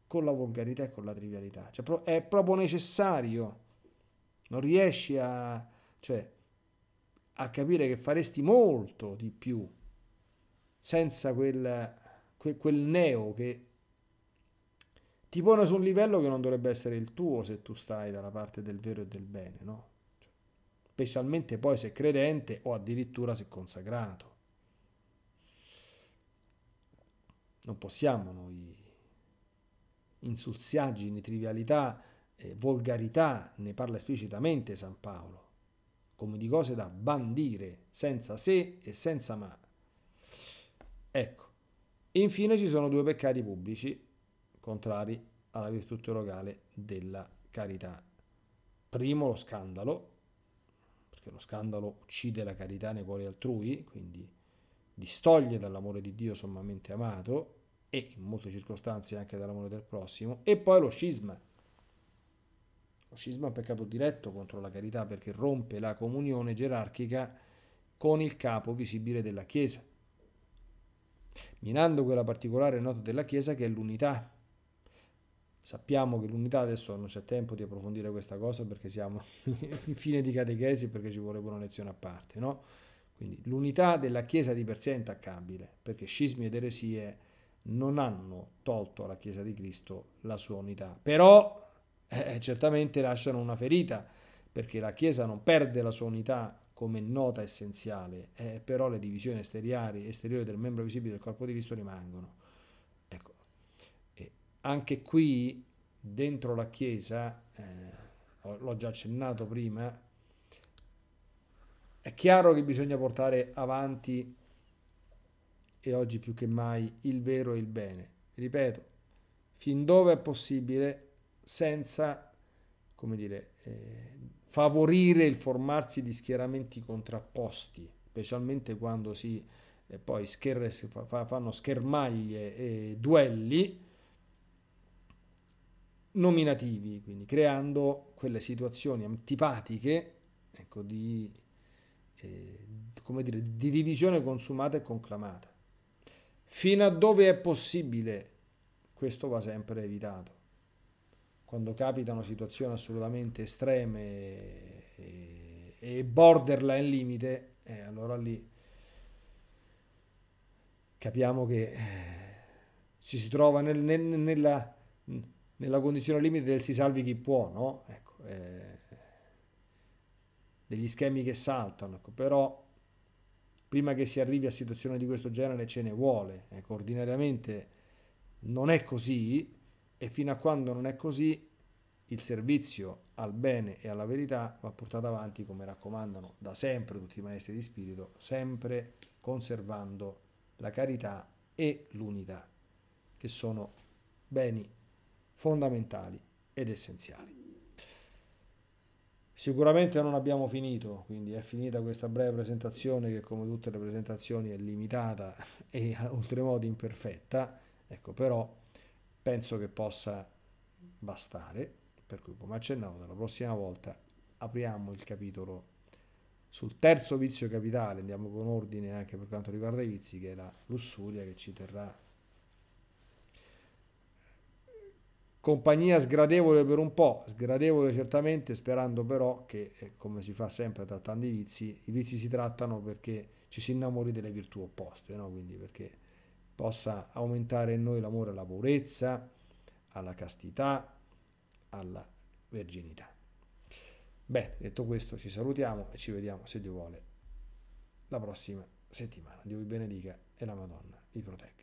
con la volgarità e con la trivialità. Cioè, è proprio necessario. Non riesci a, cioè, a capire che faresti molto di più senza quel, quel, quel neo che ti pone su un livello che non dovrebbe essere il tuo se tu stai dalla parte del vero e del bene, no? Cioè, specialmente poi se credente o addirittura se consacrato. Non possiamo noi insulsiaggini, trivialità, eh, volgarità, ne parla esplicitamente San Paolo, come di cose da bandire, senza se e senza ma. Ecco, infine ci sono due peccati pubblici contrari alla virtù teologale della carità. Primo lo scandalo, perché lo scandalo uccide la carità nei cuori altrui, quindi distoglie dall'amore di Dio sommamente amato, e in molte circostanze anche dall'amore del prossimo, e poi lo scisma. Lo scisma è un peccato diretto contro la carità perché rompe la comunione gerarchica con il capo visibile della Chiesa, minando quella particolare nota della Chiesa che è l'unità. Sappiamo che l'unità adesso non c'è tempo di approfondire questa cosa perché siamo in fine di catechesi perché ci vorrebbe una lezione a parte, no? Quindi l'unità della Chiesa di per sé è intaccabile, perché scismi ed eresie non hanno tolto alla Chiesa di Cristo la sua unità, però eh, certamente lasciano una ferita, perché la Chiesa non perde la sua unità come nota essenziale, eh, però le divisioni esteriori, esteriori del membro visibile del corpo di Cristo rimangono. Ecco. E anche qui, dentro la Chiesa, eh, l'ho già accennato prima, è chiaro che bisogna portare avanti e oggi più che mai il vero e il bene. Ripeto, fin dove è possibile senza, come dire, eh, favorire il formarsi di schieramenti contrapposti, specialmente quando si eh, poi scher- fa, fanno schermaglie e duelli nominativi, quindi creando quelle situazioni antipatiche, ecco, di, eh, come dire, di divisione consumata e conclamata. Fino a dove è possibile, questo va sempre evitato. Quando capitano situazioni assolutamente estreme e, borderline limite, eh, allora lì capiamo che eh, ci si trova nel, nel, nella, nella, condizione limite del si salvi chi può, no? Ecco, eh, degli schemi che saltano, ecco, però prima che si arrivi a situazioni di questo genere ce ne vuole. Ecco, ordinariamente non è così e fino a quando non è così il servizio al bene e alla verità va portato avanti come raccomandano da sempre tutti i maestri di spirito, sempre conservando la carità e l'unità, che sono beni fondamentali ed essenziali. Sicuramente non abbiamo finito, quindi è finita questa breve presentazione che come tutte le presentazioni è limitata e oltremodo imperfetta, ecco però penso che possa bastare, per cui come accennavo dalla prossima volta apriamo il capitolo sul terzo vizio capitale, andiamo con ordine anche per quanto riguarda i vizi, che è la lussuria che ci terrà compagnia sgradevole per un po', sgradevole certamente, sperando però che, eh, come si fa sempre trattando i vizi, i vizi si trattano perché ci si innamori delle virtù opposte, no? quindi perché possa aumentare in noi l'amore alla purezza, alla castità, alla verginità. Beh, detto questo, ci salutiamo e ci vediamo, se Dio vuole, la prossima settimana. Dio vi benedica e la Madonna vi protegga.